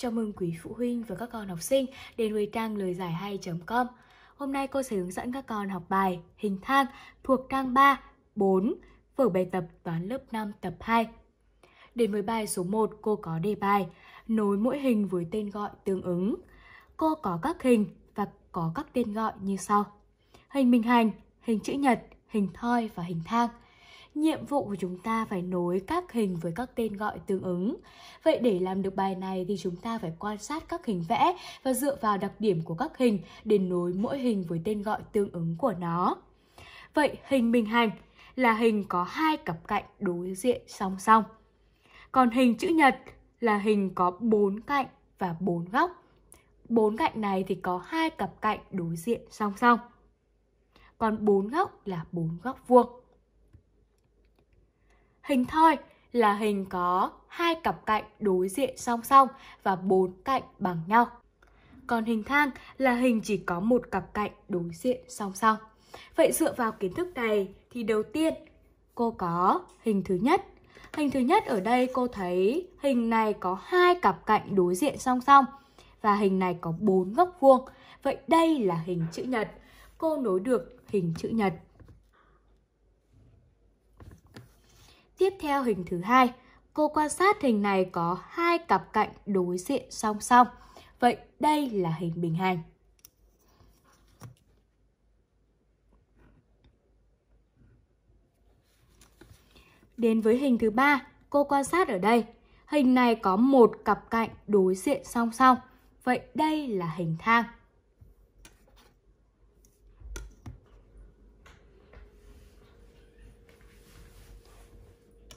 Chào mừng quý phụ huynh và các con học sinh đến với trang lời giải hay.com. Hôm nay cô sẽ hướng dẫn các con học bài hình thang thuộc trang 3, 4 vở bài tập toán lớp 5 tập 2. Đến với bài số 1, cô có đề bài nối mỗi hình với tên gọi tương ứng. Cô có các hình và có các tên gọi như sau. Hình bình hành, hình chữ nhật, hình thoi và hình thang – nhiệm vụ của chúng ta phải nối các hình với các tên gọi tương ứng. Vậy để làm được bài này thì chúng ta phải quan sát các hình vẽ và dựa vào đặc điểm của các hình để nối mỗi hình với tên gọi tương ứng của nó. Vậy hình bình hành là hình có hai cặp cạnh đối diện song song. Còn hình chữ nhật là hình có bốn cạnh và bốn góc. Bốn cạnh này thì có hai cặp cạnh đối diện song song. Còn bốn góc là bốn góc vuông. Hình thoi là hình có hai cặp cạnh đối diện song song và bốn cạnh bằng nhau. Còn hình thang là hình chỉ có một cặp cạnh đối diện song song. Vậy dựa vào kiến thức này thì đầu tiên cô có hình thứ nhất. Hình thứ nhất ở đây cô thấy hình này có hai cặp cạnh đối diện song song và hình này có bốn góc vuông. Vậy đây là hình chữ nhật. Cô nối được hình chữ nhật Tiếp theo hình thứ hai, cô quan sát hình này có hai cặp cạnh đối diện song song. Vậy đây là hình bình hành. Đến với hình thứ ba, cô quan sát ở đây. Hình này có một cặp cạnh đối diện song song. Vậy đây là hình thang.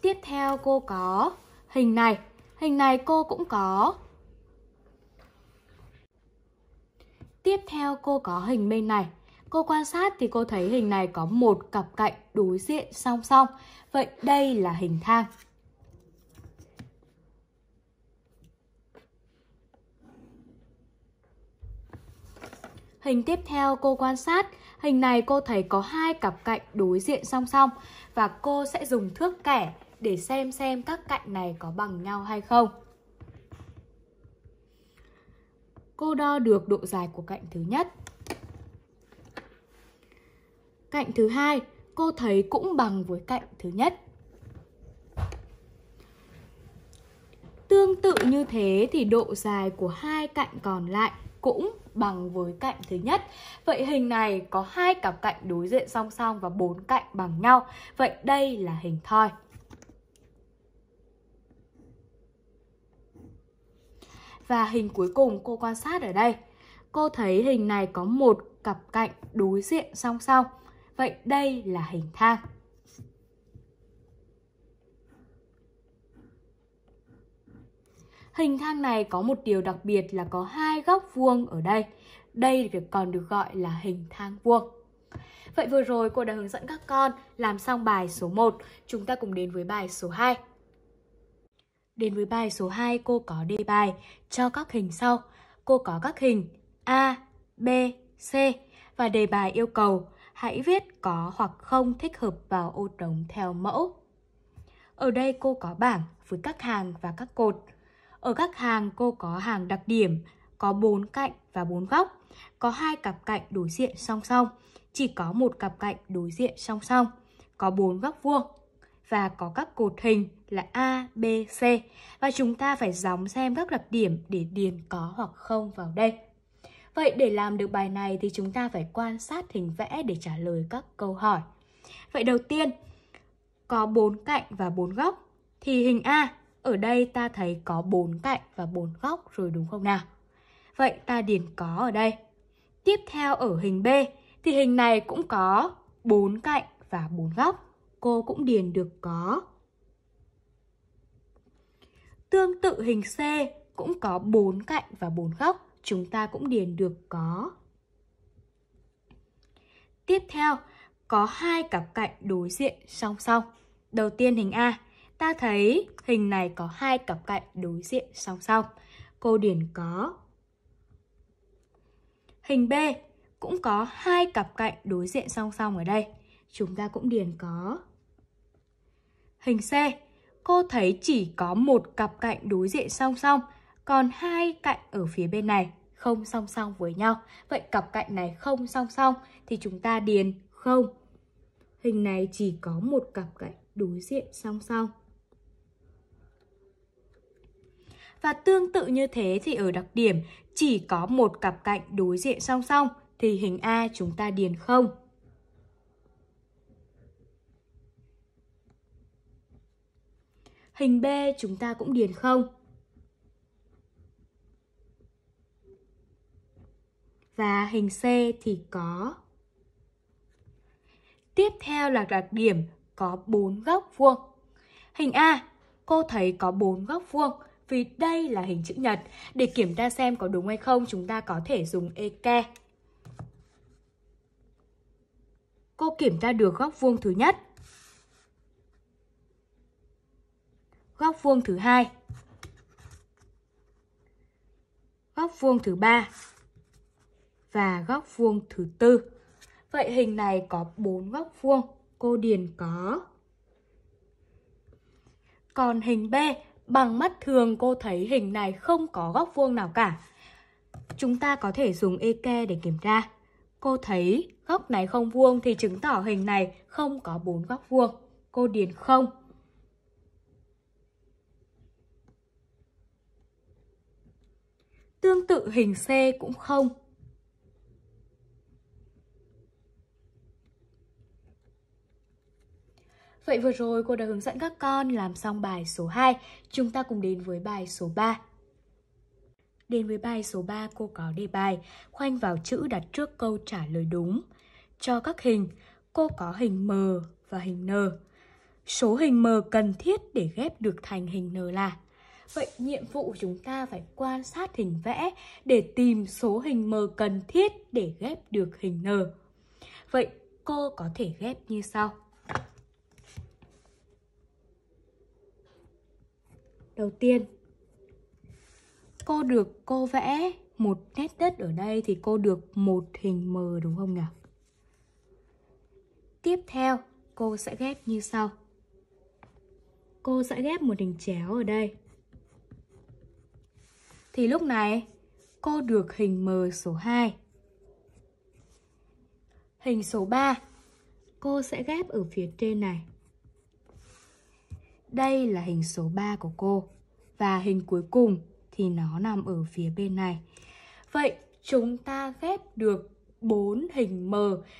Tiếp theo cô có hình này. Hình này cô cũng có. Tiếp theo cô có hình bên này. Cô quan sát thì cô thấy hình này có một cặp cạnh đối diện song song. Vậy đây là hình thang. Hình tiếp theo cô quan sát, hình này cô thấy có hai cặp cạnh đối diện song song và cô sẽ dùng thước kẻ để xem xem các cạnh này có bằng nhau hay không. Cô đo được độ dài của cạnh thứ nhất. Cạnh thứ hai, cô thấy cũng bằng với cạnh thứ nhất. Tương tự như thế thì độ dài của hai cạnh còn lại cũng bằng với cạnh thứ nhất. Vậy hình này có hai cặp cạnh đối diện song song và bốn cạnh bằng nhau. Vậy đây là hình thoi. Và hình cuối cùng cô quan sát ở đây, cô thấy hình này có một cặp cạnh đối diện song song. Vậy đây là hình thang. Hình thang này có một điều đặc biệt là có hai góc vuông ở đây. Đây còn được gọi là hình thang vuông. Vậy vừa rồi cô đã hướng dẫn các con làm xong bài số 1, chúng ta cùng đến với bài số 2. Đến với bài số 2 cô có đề bài cho các hình sau. Cô có các hình A, B, C và đề bài yêu cầu hãy viết có hoặc không thích hợp vào ô trống theo mẫu. Ở đây cô có bảng với các hàng và các cột. Ở các hàng cô có hàng đặc điểm, có 4 cạnh và 4 góc, có hai cặp cạnh đối diện song song, chỉ có một cặp cạnh đối diện song song, có 4 góc vuông và có các cột hình là A, B, C và chúng ta phải gióng xem các đặc điểm để điền có hoặc không vào đây. Vậy để làm được bài này thì chúng ta phải quan sát hình vẽ để trả lời các câu hỏi. Vậy đầu tiên, có bốn cạnh và bốn góc thì hình A ở đây ta thấy có bốn cạnh và bốn góc rồi đúng không nào? Vậy ta điền có ở đây. Tiếp theo ở hình B thì hình này cũng có bốn cạnh và bốn góc cô cũng điền được có. Tương tự hình C cũng có 4 cạnh và 4 góc, chúng ta cũng điền được có. Tiếp theo, có hai cặp cạnh đối diện song song. Đầu tiên hình A, ta thấy hình này có hai cặp cạnh đối diện song song. Cô điền có. Hình B cũng có hai cặp cạnh đối diện song song ở đây. Chúng ta cũng điền có hình xe. Cô thấy chỉ có một cặp cạnh đối diện song song, còn hai cạnh ở phía bên này không song song với nhau. Vậy cặp cạnh này không song song thì chúng ta điền không. Hình này chỉ có một cặp cạnh đối diện song song. Và tương tự như thế thì ở đặc điểm chỉ có một cặp cạnh đối diện song song thì hình A chúng ta điền không. Hình B chúng ta cũng điền không. Và hình C thì có. Tiếp theo là đặc điểm có 4 góc vuông. Hình A, cô thấy có 4 góc vuông vì đây là hình chữ nhật. Để kiểm tra xem có đúng hay không, chúng ta có thể dùng eke. Cô kiểm tra được góc vuông thứ nhất. góc vuông thứ hai góc vuông thứ ba và góc vuông thứ tư vậy hình này có bốn góc vuông cô điền có còn hình b bằng mắt thường cô thấy hình này không có góc vuông nào cả chúng ta có thể dùng eke để kiểm tra cô thấy góc này không vuông thì chứng tỏ hình này không có bốn góc vuông cô điền không tương tự hình C cũng không. Vậy vừa rồi cô đã hướng dẫn các con làm xong bài số 2, chúng ta cùng đến với bài số 3. Đến với bài số 3 cô có đề bài khoanh vào chữ đặt trước câu trả lời đúng. Cho các hình, cô có hình M và hình N. Số hình M cần thiết để ghép được thành hình N là Vậy nhiệm vụ của chúng ta phải quan sát hình vẽ để tìm số hình m cần thiết để ghép được hình n. Vậy cô có thể ghép như sau. Đầu tiên, cô được cô vẽ một nét đất ở đây thì cô được một hình m đúng không nào? Tiếp theo, cô sẽ ghép như sau. Cô sẽ ghép một hình chéo ở đây thì lúc này cô được hình M số 2. Hình số 3, cô sẽ ghép ở phía trên này. Đây là hình số 3 của cô. Và hình cuối cùng thì nó nằm ở phía bên này. Vậy chúng ta ghép được 4 hình M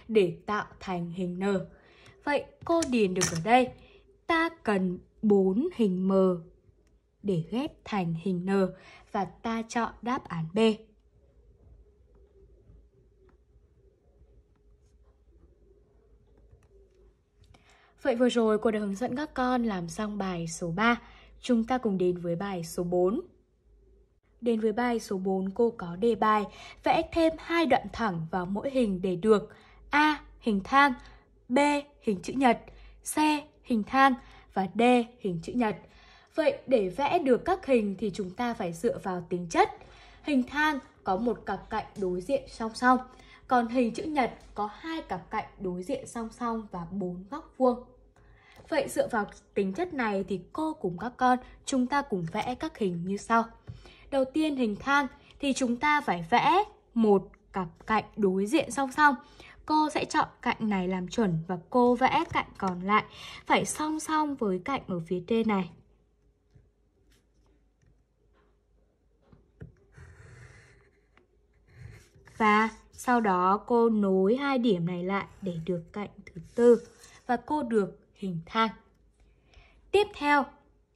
để tạo thành hình N. Vậy cô điền được ở đây, ta cần 4 hình M để ghép thành hình N và ta chọn đáp án B. Vậy vừa rồi cô đã hướng dẫn các con làm xong bài số 3. Chúng ta cùng đến với bài số 4. Đến với bài số 4 cô có đề bài vẽ thêm hai đoạn thẳng vào mỗi hình để được A. Hình thang B. Hình chữ nhật C. Hình thang và D. Hình chữ nhật. Vậy để vẽ được các hình thì chúng ta phải dựa vào tính chất. Hình thang có một cặp cạnh đối diện song song, còn hình chữ nhật có hai cặp cạnh đối diện song song và bốn góc vuông. Vậy dựa vào tính chất này thì cô cùng các con chúng ta cùng vẽ các hình như sau. Đầu tiên hình thang thì chúng ta phải vẽ một cặp cạnh đối diện song song. Cô sẽ chọn cạnh này làm chuẩn và cô vẽ cạnh còn lại phải song song với cạnh ở phía trên này. và sau đó cô nối hai điểm này lại để được cạnh thứ tư và cô được hình thang. Tiếp theo,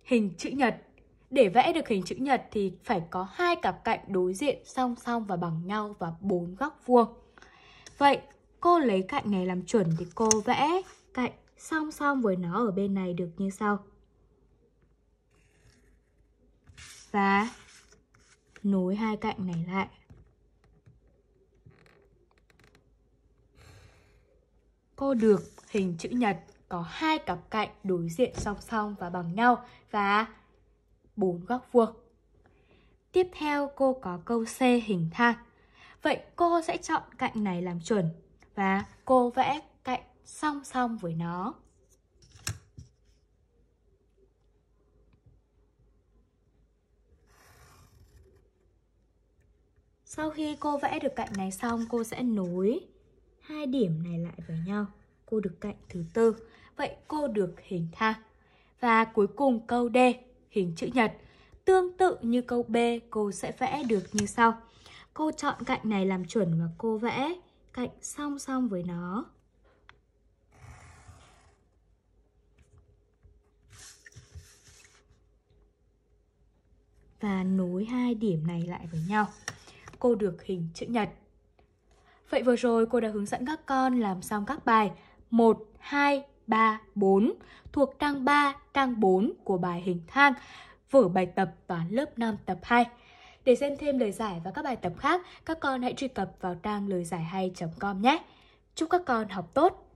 hình chữ nhật. Để vẽ được hình chữ nhật thì phải có hai cặp cạnh đối diện song song và bằng nhau và bốn góc vuông. Vậy, cô lấy cạnh này làm chuẩn thì cô vẽ cạnh song song với nó ở bên này được như sau. Và nối hai cạnh này lại. Cô được hình chữ nhật có hai cặp cạnh đối diện song song và bằng nhau và bốn góc vuông. Tiếp theo cô có câu C hình thang. Vậy cô sẽ chọn cạnh này làm chuẩn và cô vẽ cạnh song song với nó. Sau khi cô vẽ được cạnh này xong, cô sẽ nối hai điểm này lại với nhau cô được cạnh thứ tư vậy cô được hình thang và cuối cùng câu d hình chữ nhật tương tự như câu b cô sẽ vẽ được như sau cô chọn cạnh này làm chuẩn và cô vẽ cạnh song song với nó và nối hai điểm này lại với nhau cô được hình chữ nhật Vậy vừa rồi cô đã hướng dẫn các con làm xong các bài 1, 2, 3, 4 thuộc trang 3, trang 4 của bài hình thang vở bài tập toán lớp 5 tập 2. Để xem thêm lời giải và các bài tập khác, các con hãy truy cập vào trang lời giải hay.com nhé. Chúc các con học tốt!